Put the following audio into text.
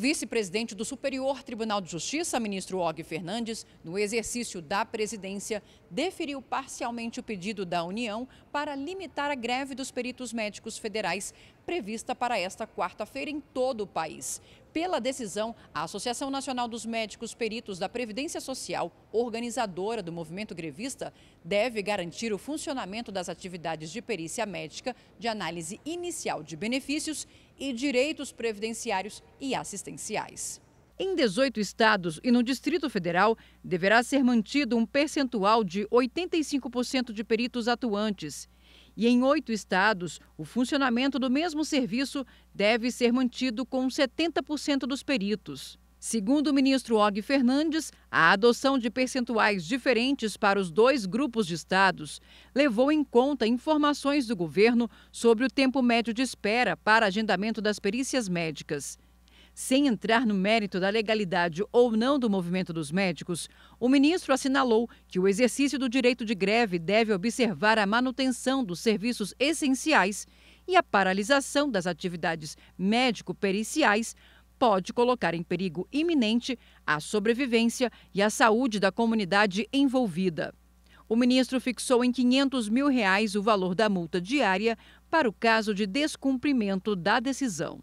vice-presidente do Superior Tribunal de Justiça, ministro Og Fernandes, no exercício da presidência, deferiu parcialmente o pedido da União para limitar a greve dos peritos médicos federais prevista para esta quarta-feira em todo o país. Pela decisão, a Associação Nacional dos Médicos Peritos da Previdência Social, organizadora do movimento grevista, deve garantir o funcionamento das atividades de perícia médica, de análise inicial de benefícios e direitos previdenciários e assistenciais. Em 18 estados e no Distrito Federal, deverá ser mantido um percentual de 85% de peritos atuantes. E em oito estados, o funcionamento do mesmo serviço deve ser mantido com 70% dos peritos. Segundo o ministro Og Fernandes, a adoção de percentuais diferentes para os dois grupos de estados levou em conta informações do governo sobre o tempo médio de espera para agendamento das perícias médicas. Sem entrar no mérito da legalidade ou não do movimento dos médicos, o ministro assinalou que o exercício do direito de greve deve observar a manutenção dos serviços essenciais e a paralisação das atividades médico-periciais pode colocar em perigo iminente a sobrevivência e a saúde da comunidade envolvida. O ministro fixou em 500 mil reais o valor da multa diária para o caso de descumprimento da decisão.